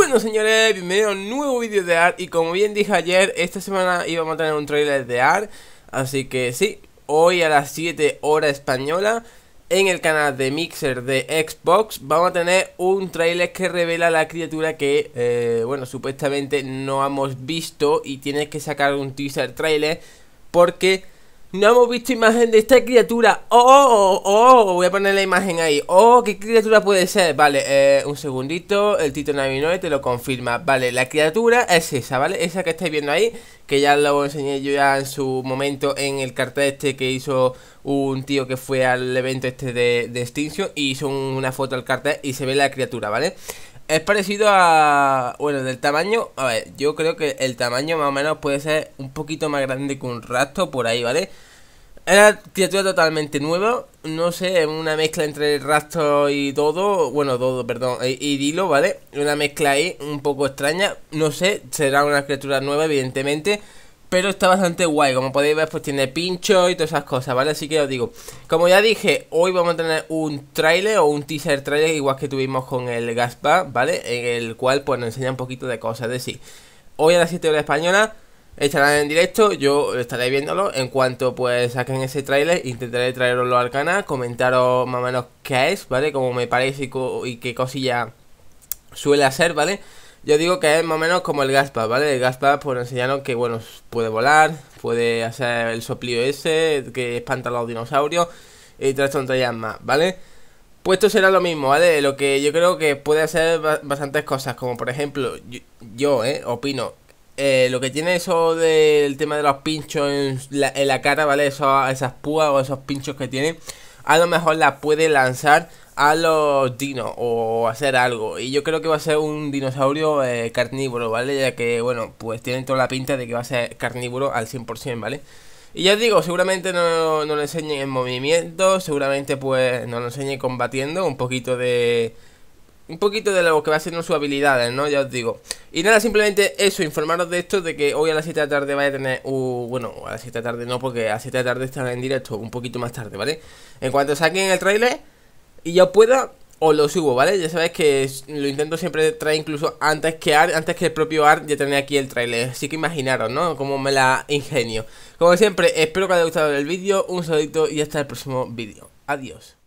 Bueno señores, bienvenidos a un nuevo vídeo de ART Y como bien dije ayer, esta semana íbamos a tener un trailer de ART Así que sí, hoy a las 7 hora española En el canal de Mixer de Xbox Vamos a tener un trailer que revela la criatura que, eh, bueno, supuestamente no hemos visto Y tienes que sacar un teaser trailer Porque no hemos visto imagen de esta criatura. Oh oh, oh, oh, oh, voy a poner la imagen ahí. Oh, ¿qué criatura puede ser? Vale, eh, un segundito. El Tito 99 te lo confirma. Vale, la criatura es esa, ¿vale? Esa que estáis viendo ahí. Que ya lo enseñé yo ya en su momento en el cartel este que hizo un tío que fue al evento este de, Extinction. Y hizo una foto al cartel y se ve la criatura, ¿vale? vale es parecido a. Bueno, del tamaño. A ver, yo creo que el tamaño más o menos puede ser un poquito más grande que un rastro por ahí, ¿vale? era una criatura totalmente nueva. No sé, es una mezcla entre el rastro y todo. Bueno, todo, perdón. Y, y, dilo, ¿vale? Una mezcla ahí un poco extraña. No sé, será una criatura nueva, evidentemente. Pero está bastante guay, como podéis ver pues tiene pincho y todas esas cosas, ¿vale? Así que os digo, como ya dije, hoy vamos a tener un trailer o un teaser trailer igual que tuvimos con el Gaspar, ¿vale? En el cual pues nos enseña un poquito de cosas Es decir, Hoy a las 7 horas española estarán en directo, yo estaré viéndolo. En cuanto pues saquen ese tráiler, intentaré traeroslo al canal, comentaros más o menos qué es, ¿vale? Como me parece y qué cosilla suele hacer, ¿vale? Yo digo que es más o menos como el Gaspar, ¿vale? El Gaspa por pues, enseñarnos que, bueno, puede volar, puede hacer el soplío ese, que espanta a los dinosaurios y tres tonterías más, ¿vale? Pues esto será lo mismo, ¿vale? Lo que yo creo que puede hacer bastantes cosas, como por ejemplo, yo, ¿eh? Opino, eh, lo que tiene eso del tema de los pinchos en la, cara, ¿vale? Eso, esas púas o esos pinchos que tiene a lo mejor la puede lanzar a los dinos o hacer algo. Y yo creo que va a ser un dinosaurio eh, carnívoro, ¿vale? Ya que, bueno, pues tienen toda la pinta de que va a ser carnívoro al 100%, ¿vale? Y ya os digo, seguramente no, no lo enseñen en movimiento, seguramente pues no lo enseñe combatiendo, un poquito de un poquito de lo que va a ser sus habilidades, ¿no? Ya os digo. Y nada, simplemente eso, informaros de esto, de que hoy a las 7 de la tarde Vaya a tener... Uh, bueno, a las 7 de la tarde no, porque a las 7 de la tarde estará en directo, un poquito más tarde, ¿vale? En cuanto saquen el trailer y yo pueda, os lo subo, ¿vale? Ya sabéis que lo intento siempre traer incluso antes que Art, antes que el propio Art ya tener aquí el trailer. Así que imaginaros, ¿no? Cómo me la ingenio. Como siempre, espero que os haya gustado el vídeo, un saludito y hasta el próximo vídeo. Adiós.